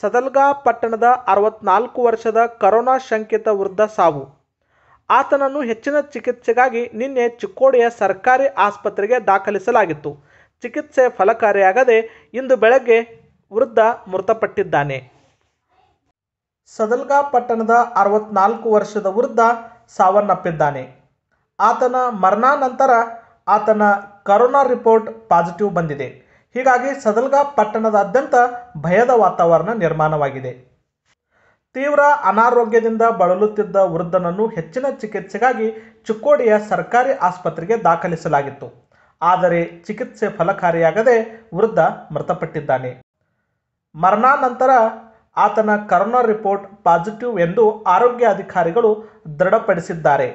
ಸದಲ್ಗಾ ಪಟ್ಟಣದ ಅರವತ್ನಾಲ್ಕು ವರ್ಷದ ಕರೋನಾ ಶಂಕಿತ ವೃದ್ಧ ಸಾವು ಆತನನ್ನು ಹೆಚ್ಚಿನ ಚಿಕಿತ್ಸೆಗಾಗಿ ನಿನ್ನೆ ಚಿಕ್ಕೋಡಿಯ ಸರ್ಕಾರಿ ಆಸ್ಪತ್ರೆಗೆ ದಾಖಲಿಸಲಾಗಿತ್ತು ಚಿಕಿತ್ಸೆ ಫಲಕಾರಿಯಾಗದೆ ಇಂದು ಬೆಳಗ್ಗೆ ವೃದ್ಧ ಮೃತಪಟ್ಟಿದ್ದಾನೆ ಸದಲ್ಗಾ ಪಟ್ಟಣದ ಅರವತ್ನಾಲ್ಕು ವರ್ಷದ ವೃದ್ಧ ಸಾವನ್ನಪ್ಪಿದ್ದಾನೆ ಆತನ ಮರಣಾನಂತರ ಆತನ ಕರೋನಾ ರಿಪೋರ್ಟ್ ಪಾಸಿಟಿವ್ ಬಂದಿದೆ ಹೀಗಾಗಿ ಸದಲ್ಗಾ ಪಟ್ಟಣದಾದ್ಯಂತ ಭಯದ ವಾತಾವರಣ ನಿರ್ಮಾಣವಾಗಿದೆ ತೀವ್ರ ಅನಾರೋಗ್ಯದಿಂದ ಬಳಲುತ್ತಿದ್ದ ವೃದ್ಧನನ್ನು ಹೆಚ್ಚಿನ ಚಿಕಿತ್ಸೆಗಾಗಿ ಚಿಕ್ಕೋಡಿಯ ಸರ್ಕಾರಿ ಆಸ್ಪತ್ರೆಗೆ ದಾಖಲಿಸಲಾಗಿತ್ತು ಆದರೆ ಚಿಕಿತ್ಸೆ ಫಲಕಾರಿಯಾಗದೆ ವೃದ್ಧ ಮೃತಪಟ್ಟಿದ್ದಾನೆ ಮರಣಾನಂತರ ಆತನ ಕರೋನಾ ರಿಪೋರ್ಟ್ ಪಾಸಿಟಿವ್ ಎಂದು ಆರೋಗ್ಯ ಅಧಿಕಾರಿಗಳು ದೃಢಪಡಿಸಿದ್ದಾರೆ